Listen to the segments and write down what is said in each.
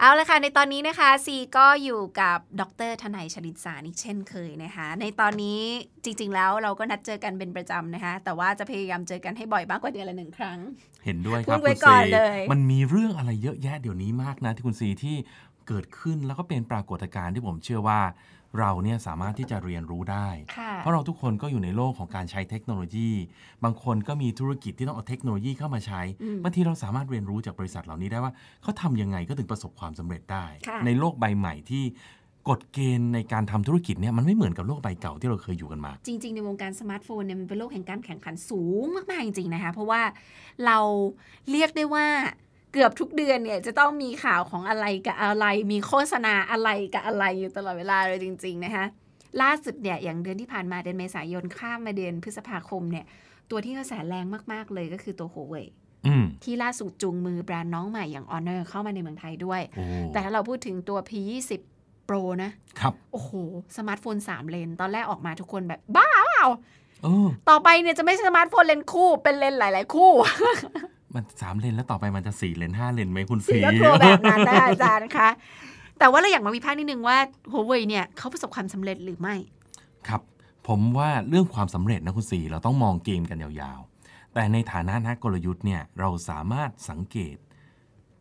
เอาละค่ะ ในตอนนี้นะคะซีก็อยู่กับดรทนายชลินสารอีกเช่นเคยนะคะ ในตอนนี้จริงๆแล้วเราก็นัดเจอกันเป็นประจำนะคะ แต่ว่าจะพยายามเจอกันให้บ่อยมากกว่าเดือนละหนึ่งครั้ง เห็นด้วยครับคุณซี มันมีเรื่องอะไรเยอะแยะเดี๋ยวนี้มากนะที่คุณซี ที่เกิดขึ้นแล้วก็เป็นปรากฏการณ์ที่ผมเชื่อว่าเราเนี่ยสามารถที่จะเรียนรู้ได้ เพราะเราทุกคนก็อยู่ในโลกของการใช้เทคโนโลยี บางคนก็มีธุรกิจที่ต้องเอาเทคโนโลยีเข้ามาใช้บางทีเราสามารถเรียนรู้จากบริษัทเหล่านี้ได้ว่าเขาทำยังไงก็ถึงประสบความสำเร็จได้ ในโลกใบใหม่ที่กฎเกณฑ์ในการทำธุรกิจเนี่ยมันไม่เหมือนกับโลกใบเก่าที่เราเคยอยู่กันมา จริงๆในวงการสมาร์ทโฟนเนี่ยมันเป็นโลกแห่งการแข่งขันสูงมากๆจริงๆนะคะเพราะว่าเราเรียกได้ว่าเกือบทุกเดือนเนี่ยจะต้องมีข่าวของอะไรกับอะไรมีโฆษณาอะไรกับอะไรอยู่ตลอดเวลาเลยจริงๆนะคะล่าสุดเนี่ยอย่างเดือนที่ผ่านมาเดือนเมษายนข้ามมาเดือนพฤษภาคมเนี่ย ตัวที่กระแสแรงมากๆเลยก็คือตัวโฮเว่ยที่ล่าสุดจูงมือแบรนด์น้องใหม่อย่างอเนอร์เข้ามาในเมืองไทยด้วย แต่ถ้าเราพูดถึงตัว P20 Pro นะครับโอ้โหสมาร์ทโฟน 3 เลน ตอนแรกออกมาทุกคนแบบบ้าเปล่าต่อไปเนี่ยจะไม่ใช่สมาร์ทโฟนเลนคู่เป็นเลนหลาย ๆ คู่มันสามเลนแล้วต่อไปมันจะสี่เลนห้าเลนไหมคุณสีก็กลัวแบบนั้นนะอาจารย์คะ แต่ว่าเราอยากมาวิพากษ์นิดนึงว่าหัวเว่ยเนี่ยเขาประสบความสำเร็จหรือไม่ ครับ ผมว่าเรื่องความสำเร็จนะ คุณสีเราต้องมองเกมกันยาวๆ แต่ในฐานะนักกลยุทธ์เนี่ยเราสามารถสังเกต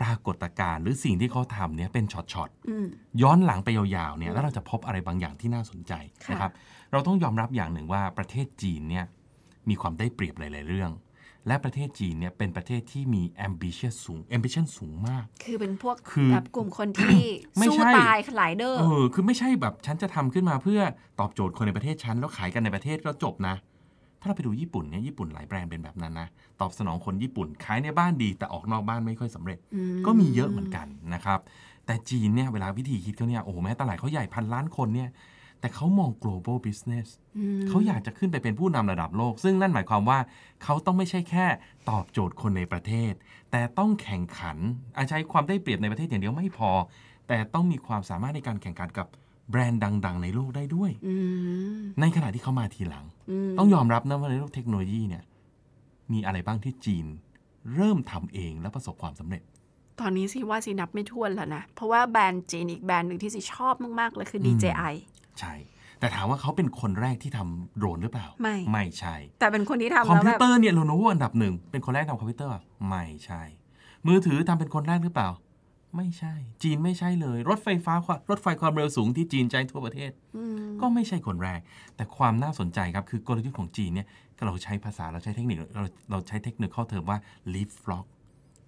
ปรากฏการณ์ หรือสิ่งที่เขาทำเนี่ยเป็นช็อตๆย้อนหลังไปยาวๆเนี่ยแล้วเราจะพบอะไรบางอย่างที่น่าสนใจนะครับเราต้องยอมรับอย่างหนึ่งว่าประเทศจีนเนี่ยมีความได้เปรียบหลาย ๆเรื่องและประเทศจีนเนี่ยเป็นประเทศที่มี ambition สูง ambition สูงมาก คือเป็นพวกแบบกลุ่มคนที่ สู้ตายขลายเด้อเออคือไม่ใช่แบบฉันจะทำขึ้นมาเพื่อตอบโจทย์คนในประเทศฉันแล้วขายกันในประเทศ แล้วจบนะ ถ้าเราไปดูญี่ปุ่นเนี่ยญี่ปุ่นหลายแบรนด์เป็นแบบนั้นนะ ตอบสนองคนญี่ปุ่น ขายในบ้านดี แต่ออกนอกบ้านไม่ค่อยสำเร็จ ก็มีเยอะเหมือนกันนะครับแต่จีนเนี่ยเวลาวิธีคิดเขาเนี่ยโอ้โหแม้ตลาดเขาใหญ่พันล้านคนเนี่ยแต่เขามอง global business เขาอยากจะขึ้นไปเป็นผู้นำระดับโลก ซึ่งนั่นหมายความว่า เขาต้องไม่ใช่แค่ตอบโจทย์คนในประเทศ แต่ต้องแข่งขัน อาใช้ความได้เปรียบในประเทศอย่างเดียวไม่พอ แต่ต้องมีความสามารถในการแข่งขันกับแบรนด์ดังๆ ในโลกได้ด้วย ในขณะที่เขามาทีหลัง ต้องยอมรับนะว่าในโลกเทคโนโลยีเนี่ย มีอะไรบ้างที่จีน เริ่มทำเองและประสบความสำเร็จ ตอนนี้สิว่าสินับไม่ถ้วนแล้วนะ เพราะว่าแบรนด์จีนอีกแบรนด์หนึ่งที่สิชอบมากๆเลยคือ DJI ใช่ แต่ถามว่าเขาเป็นคนแรกที่ทำโดรนหรือเปล่า ไม่ไม่ใช่ แต่เป็นคนที่ทำคอมพิวเตอร์เนี่ยโลโนโวอันดับหนึ่งเป็นคนแรกทำคอมพิวเตอร์ไม่ใช่มือถือทำเป็นคนแรกหรือเปล่า ไม่ใช่ จีนไม่ใช่เลย รถไฟฟ้ารถไฟความเร็วสูงที่จีนใช้ทั่วประเทศก็ไม่ใช่คนแรก แต่ความน่าสนใจครับคือกลยุทธ์ของจีนเนี่ยเราใช้ภาษาเราใช้เทคนิคเราเราใช้เทคนิคข้อเทอมว่า leap frog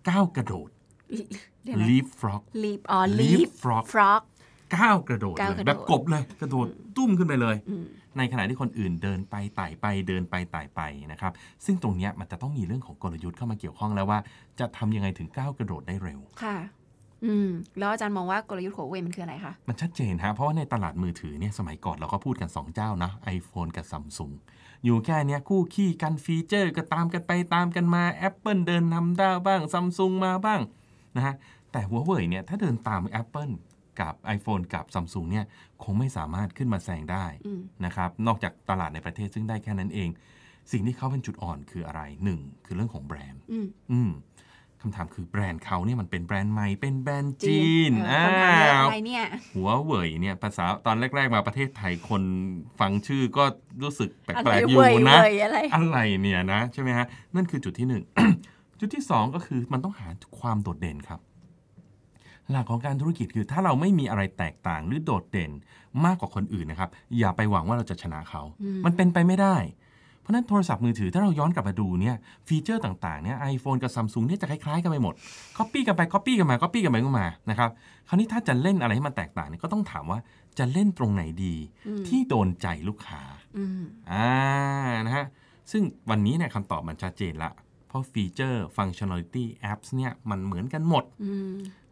ก้าวกระโดด leap frog leap อ๋อ leap frog frog ก้าวกระโดดเลยแบบกบเลยกระโดด ตุ้มขึ้นไปเลยในขณะที่คนอื่นเดินไปไต่ไปเดินไปไต่ไปนะครับ ซึ่งตรงนี้มันจะต้องมีเรื่องของกลยุทธ์เข้ามาเกี่ยวข้องแล้วว่าจะทำยังไงถึงก้าวกระโดดได้เร็วค่ะอืมแล้วอาจารย์มองว่ากลยุทธ์หัวเว่ยมันคืออะไรคะ มันชัดเจนฮะเพราะว่าในตลาดมือถือเนี่ยสมัยก่อนเราก็พูดกัน2เจ้านะ iPhone กับซัมซุงอยู่แค่เนี้ยคู่ขี้กันฟีเจอร์ก็ตามกันไปตามกันมา Apple เดินนำด้าบ้างซัมซุงมาบ้างนะฮะแต่หัวเว่ยเนี่ยถ้าเดินตาม Apple กับ iPhone กับ Samsung เนี่ยคงไม่สามารถขึ้นมาแซงได้นะครับนอกจากตลาดในประเทศซึ่งได้แค่นั้นเอง สิ่งที่เขาเป็นจุดอ่อนคืออะไรหนึ่งคือเรื่องของแบรนด์อืคำถามคือแบรนด์เขาเนี่ยมันเป็นแบรนด์ใหม่เป็นแบรนด์จีนอ้าวหัวเว่ยเนี่ยภาษาตอนแรกๆมาประเทศไทยคนฟังชื่อก็รู้สึกแปลกๆอยู่นะอะไรเนี่ยนะใช่ไหมฮะนั่นคือจุดที่หนึ่งจุดที่สองก็คือมันต้องหาความโดดเด่นครับหลักของการธุรกิจคือถ้าเราไม่มีอะไรแตกต่างหรือโดดเด่นมากกว่าคนอื่นนะครับ อย่าไปหวังว่าเราจะชนะเขา มันเป็นไปไม่ได้ เพราะนั้นโทรศัพท์มือถือถ้าเราย้อนกลับมาดูเนี่ยฟีเจอร์ต่างๆเนี่ยไอโฟนกับซัมซุงเนี่ยจะคล้ายๆ กันไปหมดกัอปี้กันไปกัอปี้กันมากัอปี้กันไปก็มานะครับคราวนี้ถ้าจะเล่นอะไรให้มันแตกต่างเนี่ยก็ต้องถามว่าจะเล่นตรงไหนดีที่โดนใจลูกค้าอ่านะฮะซึ่งวันนี้เนี่ยคำตอบมันชัดเจนละ เพราะฟีเจอร์ฟังชั่นอลิตี้แอปเนี่ยมันเหมือนกันหมด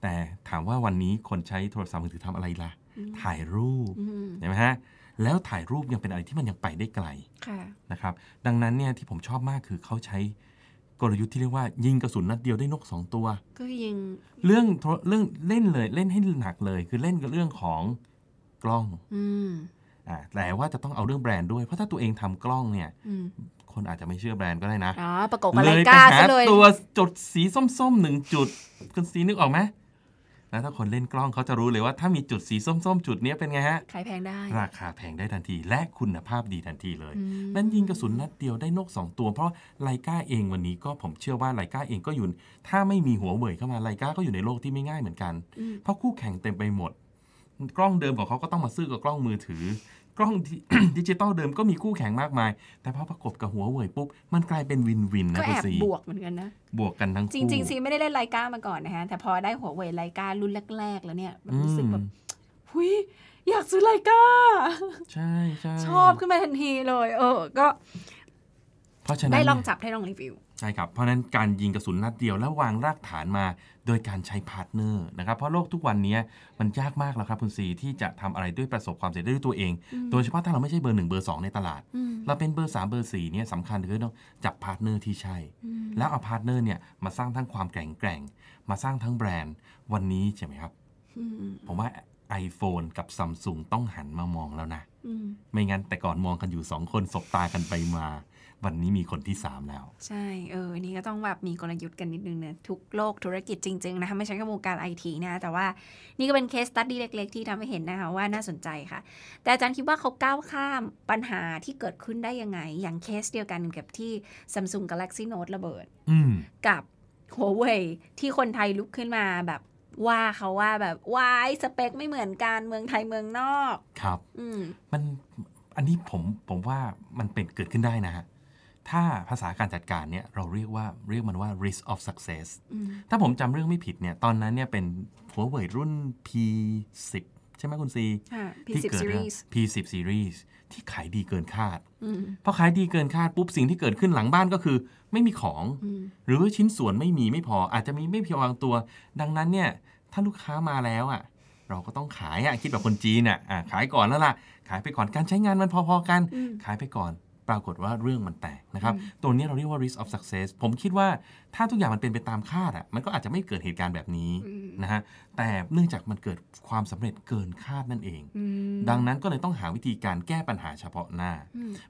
แต่ถามว่าวันนี้คนใช้โทรศัพท์มือถือทำอะไรล่ะ ถ่ายรูปเห็นไหมฮะ แล้วถ่ายรูปยังเป็นอะไรที่มันยังไปได้ไกลนะครับ ดังนั้นเนี่ยที่ผมชอบมากคือเขาใช้กลยุทธ์ที่เรียกว่ายิงกระสุนนัดเดียวได้นกสองตัว ก็ยิง เรื่องเรื่องเล่นเลยเล่นให้หนักเลย คือเล่นกับเรื่องของกล้องอ่าแต่ว่าจะต้องเอาเรื่องแบรนด์ด้วยเพราะถ้าตัวเองทำกล้องเนี่ย คนอาจจะไม่เชื่อแบรนด์ก็ได้นะ อ๋อประกบอะไรกล้าเลยตัวจุดสีส้มๆหนึ่งจุดคุณสีนึกออกไหมแล้วถ้าคนเล่นกล้องเขาจะรู้เลยว่าถ้ามีจุดสีส้ม ๆ จุดนี้เป็นไงฮะ ขายแพงได้ ราคาแพงได้ทันทีและคุณภาพดีทันทีเลย นั่นยิงกระสุนนัดเดียวได้นก2ตัว เพราะไลกาเองวันนี้ก็ผมเชื่อว่าไลกาเองก็อยู่ ถ้าไม่มีหัวเว่ยเข้ามาไลกาก็อยู่ในโลกที่ไม่ง่ายเหมือนกัน เพราะคู่แข่งเต็มไปหมดกล้องเดิมของเขาก็ต้องมาซื้อกับกล้องมือถือกล้องดิจิตอลเดิมก็มีคู่แข่งมากมาย แต่พอประกบกับหัวเว่ยปุ๊บ มันกลายเป็นวินวินนะก็แอบซีบวกเหมือนกันนะ บวกกันทั้งคู่ จริงๆซีไม่ได้เล่นไลกามาก่อนนะฮะ แต่พอได้หัวเว่ยไลการุ่นแรกๆ แล้วเนี่ยรู้สึกแบบหุยอยากซื้อไลกาใช่ใช่ชอบขึ้นมาทันทีเลย เออก็ เพราะฉะนั้นได้ลองจับได้ลองรีวิวใช่ครับ เพราะนั้นการยิงกระสุนนัดเดียว แล้ววางรากฐานมาโดยการใช้พาร์ทเนอร์นะครับ เพราะโลกทุกวันนี้มันยากมากแล้วครับคุณซีที่จะทำอะไรด้วยประสบความสำเร็จด้วยตัวเอง โดยเฉพาะถ้าเราไม่ใช่เบอร์หนึ่งเบอร์สองในตลาดเราเป็นเบอร์สามเบอร์สี่เนี่ยสำคัญคือต้องจับพาร์ทเนอร์ที่ใช่ แล้วเอาพาร์ทเนอร์เนี่ยมาสร้างทั้งความแกร่งแกร่ง มาสร้างทั้งแบรนด์วันนี้ใช่ไหมครับ ผมว่า iPhone กับซัมซุงต้องหันมามองแล้วนะไม่งั้นแต่ก่อนมองกันอยู่สองคนสบตากันไปมาวันนี้มีคนที่ 3 แล้ว ใช่เออนี่ก็ต้องแบบมีกลยุทธ์กันนิดนึงเนะทุกโลกธุรกิจจริง ๆ นะคะไม่ใช่แค่วงการไอทีนะ แต่ว่านี่ก็เป็นเคสตัดดี้เล็ก ๆ ที่ทำให้เห็นนะคะว่าน่าสนใจค่ะ แต่อาจารย์คิดว่าเขาก้าวข้ามปัญหาที่เกิดขึ้นได้ยังไง อย่างเคสเดียวกันกับที่ซ Samsung ล a กซี่โน t ตระเบิดกับหัวเว่ยที่คนไทยลุกขึ้นมาแบบว่าเขาว่าแบบวายสเปคไม่เหมือนกันเมืองไทยเมืองนอกครับอืมมันอันนี้ผมผมว่ามันเป็นเกิดขึ้นได้นะฮะถ้าภาษาการจัดการเนี่ยเราเรียกว่าเรียกมันว่า risk of success ถ้าผมจำเรื่องไม่ผิดเนี่ยตอนนั้นเนี่ยเป็นหัวเว่ยรุ่น P10 ใช่ไหมคุณซีที่เกิด P10 series ที่ขายดีเกินคาดพอขายดีเกินคาดปุ๊บสิ่งที่เกิดขึ้นหลังบ้านก็คือไม่มีของ หรือชิ้นส่วนไม่มีไม่พออาจจะมีไม่เพียงบางตัว ดังนั้นเนี่ยถ้าลูกค้ามาแล้วอ่ะ เราก็ต้องขายอ่ะคิดแบบคนจีนอ่ะขายก่อนแล้วล่ะ ขายไปก่อนการใช้งานมันพอๆกัน ขายไปก่อนรากฏว่าเรื่องมันแตกนะครับ ตัวนี้เราเรียกว่า risk of success ผมคิดว่าถ้าทุกอย่างมันเป็นไปตามคาดอ่ะ มันก็อาจจะไม่เกิดเหตุการณ์แบบนี้นะฮะ แต่เนื่องจากมันเกิดความสำเร็จเกินคาดนั่นเอง ดังนั้นก็เลยต้องหาวิธีการแก้ปัญหาเฉพาะหน้า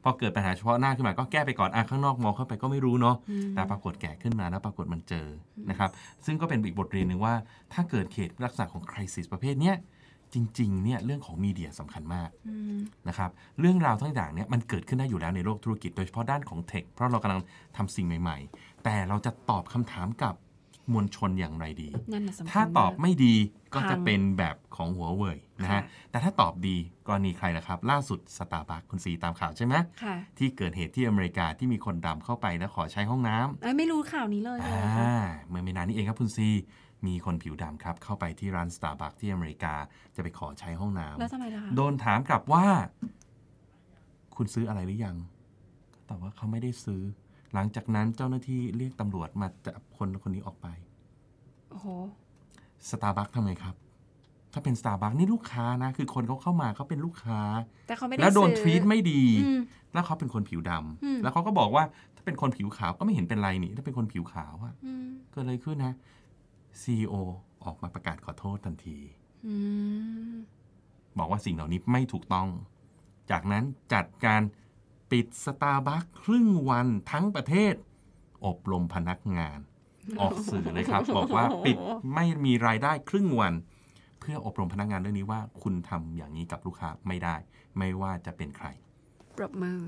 พอเกิดปัญหาเฉพาะหน้าขึ้นมา ก็แก้ไปก่อนอ่ะข้างนอกมองเข้าไปก็ไม่รู้เนาะ แต่ปรากฏแก่ขึ้นมาแล้วปรากฏมันเจอนะครับ ซึ่งก็เป็นอีกบทเรียนหนึ่งว่าถ้าเกิดเขตลักษณะของคริส i สประเภทเนี้ยจริงๆ เนี่ยเรื่องของมีเดียสำคัญมากนะครับเรื่องราวทั้งอย่างเนี่ยมันเกิดขึ้นได้อยู่แล้วในโลกธุรกิจ โดยเฉพาะด้านของเทคเพราะเรากำลังทำสิ่งใหม่ ๆ แต่เราจะตอบคำถามกับมวลชนอย่างไรดี ถ้าตอบไม่ดีก็จะเป็นแบบของหัวเว่ยนะฮะแต่ถ้าตอบดีกรณีใครล่ะครับ ล่าสุดสตาร์บัคคุณซีตามข่าวใช่ไหมที่เกิดเหตุที่อเมริกาที่มีคนดำเข้าไปแล้วขอใช้ห้องน้ำไม่รู้ข่าวนี้เลยเมื่อไม่นานนี้เองครับคุณซีมีคนผิวดำครับเข้าไปที่ร้านสตาร์บัคที่อเมริกาจะไปขอใช้ห้องน้ำแล้วทำไมล่ะโดนถามกลับว่า คุณซื้ออะไรหรือยังตอบว่าเขาไม่ได้ซื้อ หลังจากนั้นเจ้าหน้าที่เรียกตำรวจมาจับคนคนนี้ออกไปโอ้โหสตาร์บัคทำไงครับ ถ้าเป็นสตาร์บัคนี่ลูกค้านะ คือคนเขาเข้ามาเขาเป็นลูกค้าแต่เขาไม่ได้แล้วโดนทวีตไม่ดี แล้วเขาเป็นคนผิวดำาแล้วเขาก็บอกว่าถ้าเป็นคนผิวขาวก็ไม่เห็นเป็นไรนี่ถ้าเป็นคนผิวขาวอะเกิดอะไรขึ้นนะซีโออกมาประกาศขอโทษทันทีบอกว่าสิ่งเหล่านี้ไม่ถูกต้อง จากนั้นจัดการปิดสตาร์บัคครึ่งวันทั้งประเทศ อบรมพนักงาน ออกสื่อเลยครับ บอกว่าปิดไม่มีรายได้ครึ่งวัน เพื่ออบรมพนักงานเรื่องนี้ว่าคุณทำอย่างนี้กับลูกค้าไม่ได้ ไม่ว่าจะเป็นใคร ปรบมือ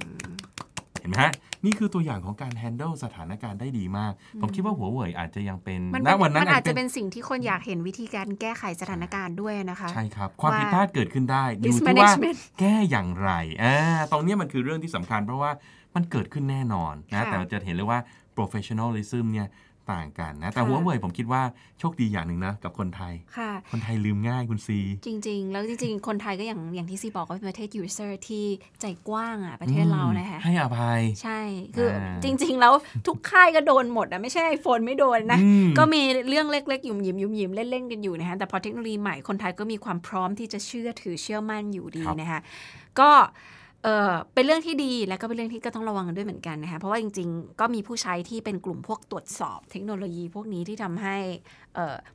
ห็นไหมฮะนี่คือตัวอย่างของการ handle สถานการณ์ได้ดีมาก ผมคิดว่าหัวเว่ยอาจจะยังเป็นณวันนั้นมันอาจจะเป็นสิ่งที่คนอยากเห็นวิธีการแก้ไขสถานการณ์ด้วยนะคะ ใช่ครับ ความผิดพลาดเกิดขึ้นได้อยู่ที่ว่าแก้อย่างไรอ่าตรงนี้มันคือเรื่องที่สำคัญ เพราะว่ามันเกิดขึ้นแน่นอนนะแต่จะเห็นเลยว่า professionalism เนี่ยต่างกันนะ แต่หัวเว่ยผมคิดว่า โชคดีอย่างหนึ่งนะ กับคนไทย ค่ะ คนไทยลืมง่ายคุณซี จริงๆ แล้วจริงๆคนไทยก็อย่างอย่างที่ซีบอกก็เป็นประเทศยูเซอร์ที่ใจกว้างอ่ะประเทศเรานะคะให้อภัยใช่คือจริง ๆ แล้วทุกค่ายก็โดนหมดอ่ะไม่ใช่ไอโฟนไม่โดนนะ ก็มีเรื่องเล็กๆยุ่มยิมยุ่มยิมเล่นๆกันอยู่นะคะแต่พอเทคโนโลยีใหม่คนไทยก็มีความพร้อมที่จะเชื่อถือเชื่อมั่นอยู่ดีนะคะก็เออเป็นเรื่องที่ดีและก็เป็นเรื่องที่ก็ต้องระวังด้วยเหมือนกันนะคะเพราะว่าจริงๆ ก็มีผู้ใช้ที่เป็นกลุ่มพวกตรวจสอบ เทคโนโลยี พวกนี้ที่ทำให้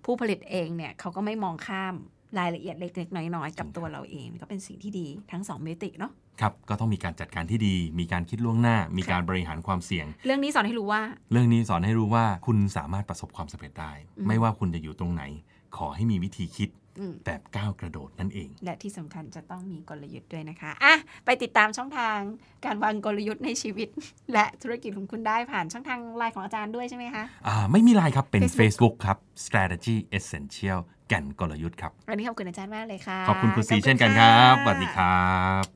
ผู้ผลิตเองเนี่ยเขาก็ไม่มองข้ามรายละเอียดเล็กๆน้อยๆกับตัวเราเอง ก็เป็นสิ่งที่ดีทั้ง2มิติเนาะครับก็ต้องมีการจัดการที่ดี มีการคิดล่วงหน้ามีการบริหารความเสี่ยง เรื่องนี้สอนให้รู้ว่า เรื่องนี้สอนให้รู้ว่า คุณสามารถประสบความสำเร็จได้ไม่ว่าคุณจะอยู่ตรงไหน ขอให้มีวิธีคิดแบบก้าวกระโดดนั่นเอง และที่สำคัญจะต้องมีกลยุทธ์ด้วยนะคะอ่ะไปติดตามช่องทางการวางกลยุทธ์ในชีวิต และธุรกิจของคุณได้ผ่านช่องทางไลน์ของอาจารย์ด้วยใช่ไหมคะอ่าไม่มีไลน์ครับเป็น Facebook ครับ strategy essential แก่นกลยุทธ์ครับวันนี้ขอบคุณอาจารย์มากเลยค่ะ ขอบคุณคุณซีเช่นกันครับสวัสดีครับ